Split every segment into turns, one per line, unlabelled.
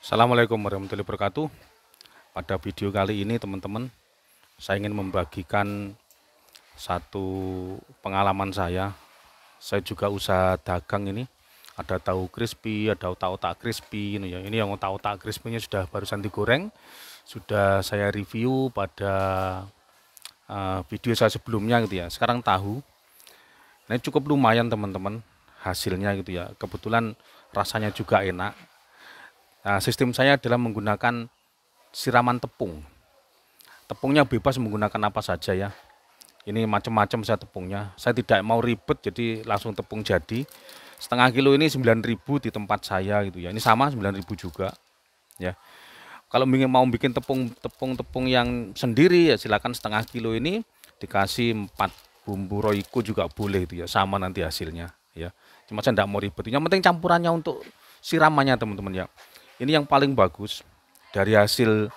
Assalamualaikum warahmatullahi wabarakatuh Pada video kali ini teman-teman Saya ingin membagikan Satu pengalaman saya Saya juga usaha dagang ini Ada tahu crispy, ada tahu tak crispy ini, ya. ini yang tahu tak crispy-nya sudah barusan digoreng Sudah saya review pada uh, video saya sebelumnya gitu ya Sekarang tahu Ini cukup lumayan teman-teman Hasilnya gitu ya Kebetulan rasanya juga enak Nah, sistem saya adalah menggunakan siraman tepung. Tepungnya bebas menggunakan apa saja ya. Ini macam-macam saya tepungnya. Saya tidak mau ribet jadi langsung tepung jadi. Setengah kilo ini 9.000 di tempat saya gitu ya. Ini sama 9.000 juga ya. Kalau ingin mau bikin tepung tepung tepung yang sendiri ya silakan setengah kilo ini dikasih 4 bumbu roiko juga boleh itu ya sama nanti hasilnya ya. Cuma saya tidak mau ribet. Yang penting campurannya untuk siramannya teman-teman ya. Ini yang paling bagus dari hasil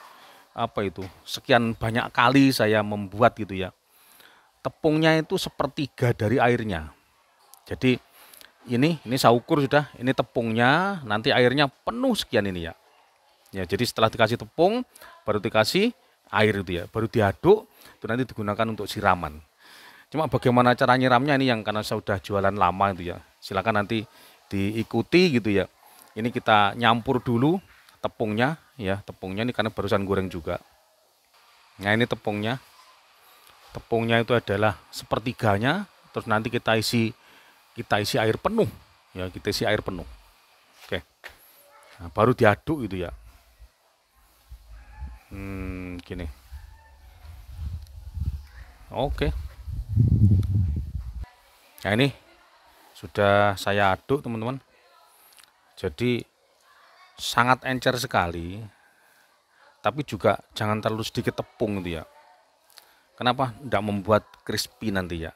apa itu sekian banyak kali saya membuat gitu ya tepungnya itu sepertiga dari airnya jadi ini ini saya ukur sudah ini tepungnya nanti airnya penuh sekian ini ya ya jadi setelah dikasih tepung baru dikasih air itu ya baru diaduk itu nanti digunakan untuk siraman cuma bagaimana cara nyiramnya ini yang karena saya sudah jualan lama itu ya silakan nanti diikuti gitu ya ini kita nyampur dulu tepungnya ya, tepungnya ini karena barusan goreng juga. Nah, ini tepungnya. Tepungnya itu adalah sepertiganya, terus nanti kita isi kita isi air penuh ya, kita isi air penuh. Oke. Nah, baru diaduk itu ya. Hmm, gini. Oke. Nah, ini sudah saya aduk, teman-teman. Jadi sangat encer sekali, tapi juga jangan terlalu sedikit tepung itu ya. Kenapa? Tidak membuat crispy nanti ya.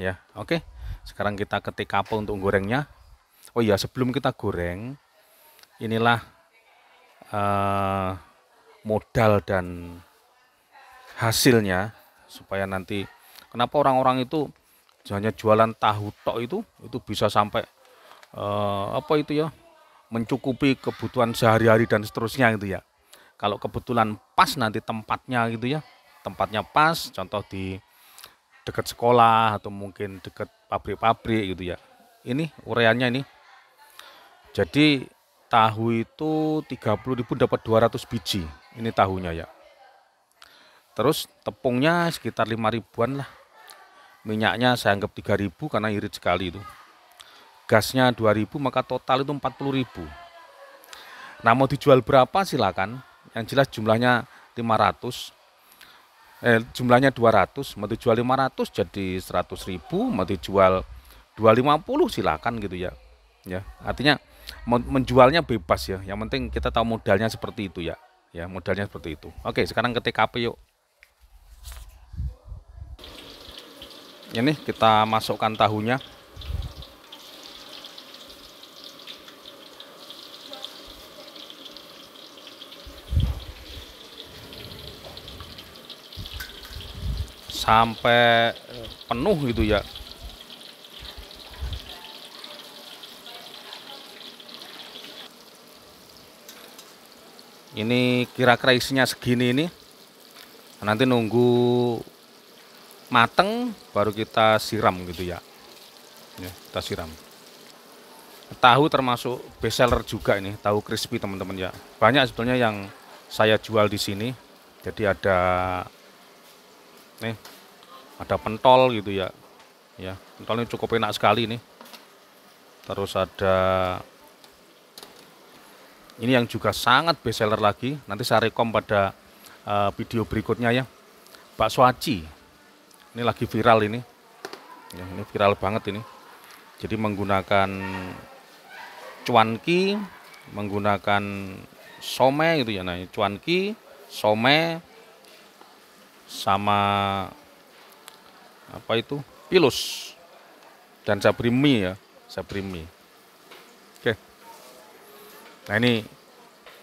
Ya, oke. Sekarang kita ketik apa untuk gorengnya? Oh iya, sebelum kita goreng, inilah uh, modal dan hasilnya supaya nanti kenapa orang-orang itu hanya jualan tahu tok itu itu bisa sampai uh, apa itu ya mencukupi kebutuhan sehari-hari dan seterusnya gitu ya. Kalau kebetulan pas nanti tempatnya gitu ya, tempatnya pas, contoh di dekat sekolah atau mungkin dekat pabrik-pabrik gitu ya. Ini ureanya ini. Jadi tahu itu 30.000 dapat 200 biji. Ini tahunya ya. Terus tepungnya sekitar 5 ribuan lah. Minyaknya saya anggap 3000 karena irit sekali itu gasnya 2000 maka total itu 40000 nah mau dijual berapa silakan yang jelas jumlahnya 500 eh, jumlahnya 200 mau dijual 500 jadi 100.000, mau dijual 250 silakan gitu ya ya artinya menjualnya bebas ya yang penting kita tahu modalnya seperti itu ya ya modalnya seperti itu oke sekarang ke TKP yuk ini kita masukkan tahunya sampai penuh gitu ya ini kira-kira isinya segini ini nanti nunggu mateng baru kita siram gitu ya, ya kita siram tahu termasuk best seller juga ini tahu crispy teman-teman ya banyak sebetulnya yang saya jual di sini jadi ada nih ada pentol gitu ya ya pentol ini cukup enak sekali nih terus ada ini yang juga sangat best seller lagi nanti saya rekom pada uh, video berikutnya ya bakso aci ini lagi viral ini ya, ini viral banget ini jadi menggunakan cuanki menggunakan some gitu ya nah cuanki some sama apa itu pilus dan saya ya saya oke nah ini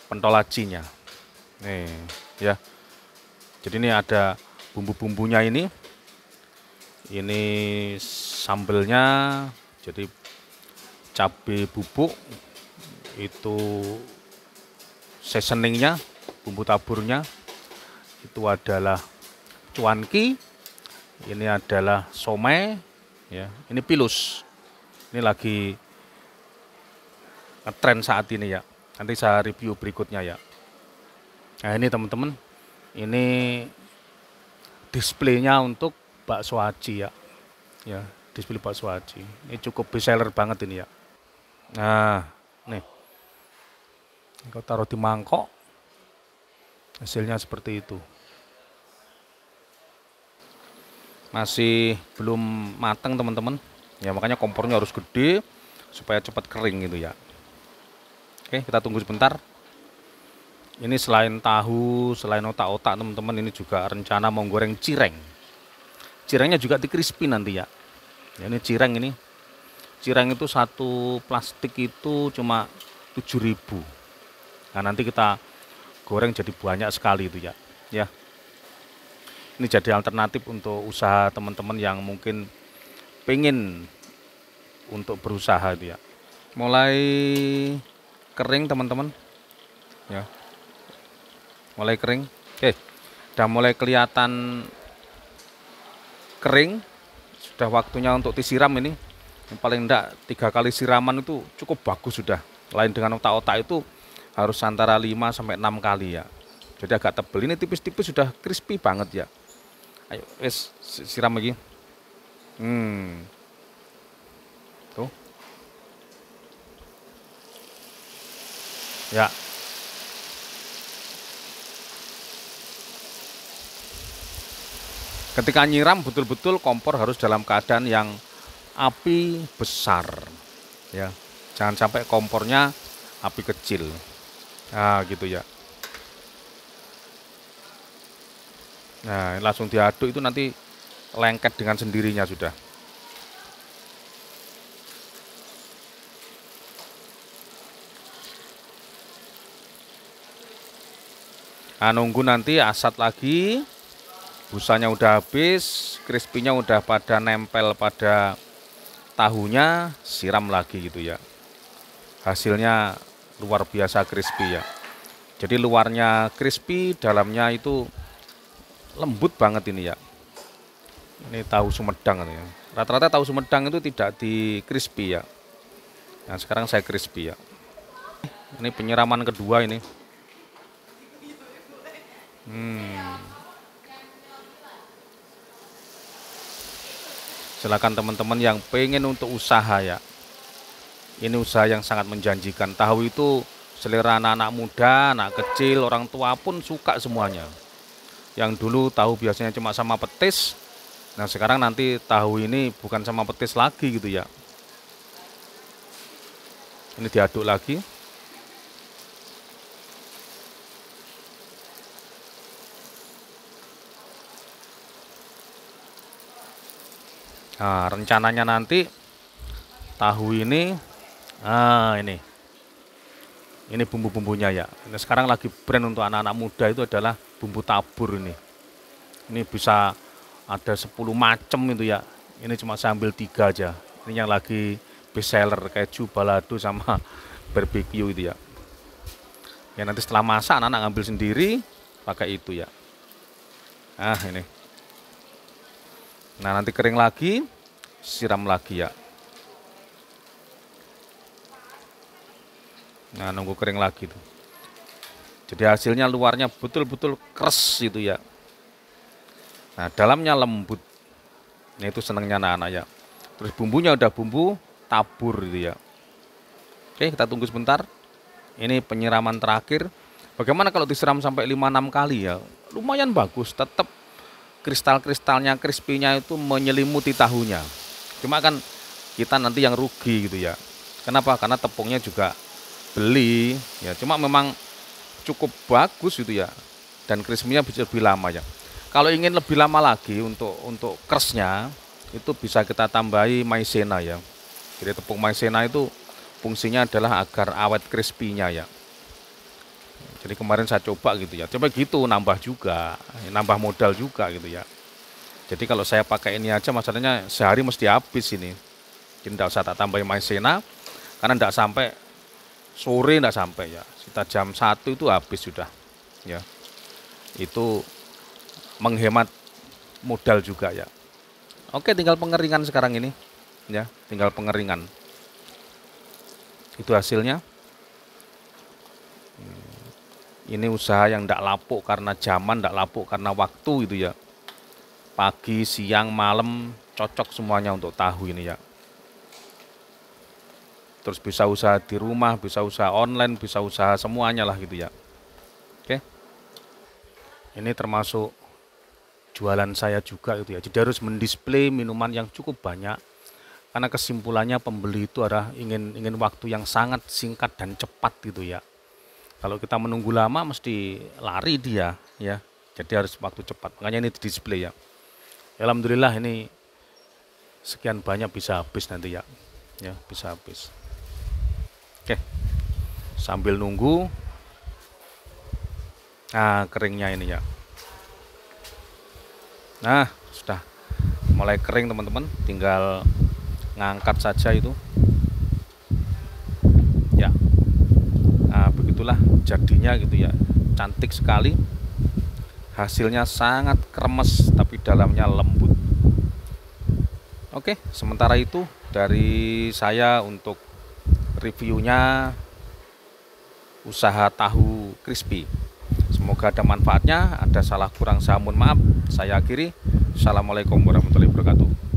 pentolacinya nih ya jadi ini ada bumbu-bumbunya ini ini sambelnya jadi cabai bubuk itu seasoningnya bumbu taburnya itu adalah cuanki ini adalah somai, ya. Ini pilus. Ini lagi tren saat ini ya. Nanti saya review berikutnya ya. Nah, ini teman-teman, ini displaynya untuk bakso aci ya. Ya, display bakso aci Ini cukup bestseller banget ini ya. Nah, nih. Kau taruh di mangkok. Hasilnya seperti itu. masih belum matang teman-teman ya makanya kompornya harus gede supaya cepat kering gitu ya oke kita tunggu sebentar ini selain tahu selain otak-otak teman-teman ini juga rencana mau goreng cireng cirengnya juga di crispy nanti ya. ya. ini cireng ini cireng itu satu plastik itu cuma 7000 nah nanti kita goreng jadi banyak sekali itu ya ya ini jadi alternatif untuk usaha teman-teman yang mungkin pengen untuk berusaha dia ya. Mulai kering teman-teman. Ya. Mulai kering. Oke. Sudah mulai kelihatan kering. Sudah waktunya untuk disiram ini. Yang paling enggak tiga kali siraman itu cukup bagus sudah. Lain dengan otak-otak itu harus antara 5 sampai 6 kali ya. Jadi agak tebel ini tipis-tipis sudah crispy banget ya. Ayo, wes siram lagi. Hmm. Tuh. Ya. Ketika nyiram betul-betul kompor harus dalam keadaan yang api besar. Ya. Jangan sampai kompornya api kecil. Nah, gitu ya. Nah, langsung diaduk itu nanti lengket dengan sendirinya sudah. Nah, nunggu nanti asat lagi, busanya udah habis, krispinya udah pada nempel pada tahunya, siram lagi gitu ya. Hasilnya luar biasa crispy ya. Jadi luarnya crispy, dalamnya itu lembut banget ini ya. Ini tahu sumedang ya. Rata-rata tahu sumedang itu tidak di crispy ya. Nah, sekarang saya crispy ya. Ini penyiraman kedua ini. Hmm. Silakan teman-teman yang pengen untuk usaha ya. Ini usaha yang sangat menjanjikan. Tahu itu selera anak-anak muda, anak kecil, orang tua pun suka semuanya yang dulu tahu biasanya cuma sama petis nah sekarang nanti tahu ini bukan sama petis lagi gitu ya ini diaduk lagi Nah, rencananya nanti tahu ini, nah ini, ini bumbu-bumbunya ya. Ini nah, sekarang lagi brand untuk anak-anak muda itu adalah bumbu tabur ini. Ini bisa ada 10 macam itu ya. Ini cuma sambil tiga aja. Ini yang lagi best seller keju balado sama barbecue itu ya. Ya nanti setelah masak anak-anak ngambil sendiri pakai itu ya. Ah ini. Nah nanti kering lagi, siram lagi ya. Nah nunggu kering lagi tuh. Jadi hasilnya luarnya betul-betul keras gitu ya. Nah, dalamnya lembut. Ini itu senengnya anak-anak ya. Terus bumbunya udah bumbu tabur gitu ya. Oke, kita tunggu sebentar. Ini penyiraman terakhir. Bagaimana kalau disiram sampai 5-6 kali ya? Lumayan bagus, tetap kristal-kristalnya, krispinya itu menyelimuti tahunya. Cuma kan kita nanti yang rugi gitu ya. Kenapa? Karena tepungnya juga beli ya. Cuma memang cukup bagus gitu ya. Dan krisminya bisa lebih lama ya. Kalau ingin lebih lama lagi untuk untuk kersnya itu bisa kita tambahi maizena ya. Jadi tepung maizena itu fungsinya adalah agar awet krispinya ya. Jadi kemarin saya coba gitu ya. Coba gitu nambah juga, nambah modal juga gitu ya. Jadi kalau saya pakai ini aja masalahnya sehari mesti habis ini. Jadi tidak usah tak tambahin maizena karena tidak sampai sore nggak sampai ya kita jam satu itu habis sudah ya itu menghemat modal juga ya oke tinggal pengeringan sekarang ini ya tinggal pengeringan itu hasilnya hmm, ini usaha yang tidak lapuk karena zaman tidak lapuk karena waktu itu ya pagi siang malam cocok semuanya untuk tahu ini ya terus bisa usaha di rumah, bisa usaha online, bisa usaha semuanya lah gitu ya. Oke. Ini termasuk jualan saya juga gitu ya. Jadi harus mendisplay minuman yang cukup banyak karena kesimpulannya pembeli itu adalah ingin ingin waktu yang sangat singkat dan cepat gitu ya. Kalau kita menunggu lama mesti lari dia ya. Jadi harus waktu cepat. Makanya ini di display ya. Alhamdulillah ini sekian banyak bisa habis nanti ya. Ya, bisa habis. Oke. Sambil nunggu nah keringnya ini ya. Nah, sudah mulai kering teman-teman, tinggal ngangkat saja itu. Ya. Nah, begitulah jadinya gitu ya. Cantik sekali. Hasilnya sangat kremes tapi dalamnya lembut. Oke, sementara itu dari saya untuk reviewnya usaha tahu crispy. Semoga ada manfaatnya, ada salah kurang saya mohon maaf. Saya akhiri. Assalamualaikum warahmatullahi wabarakatuh.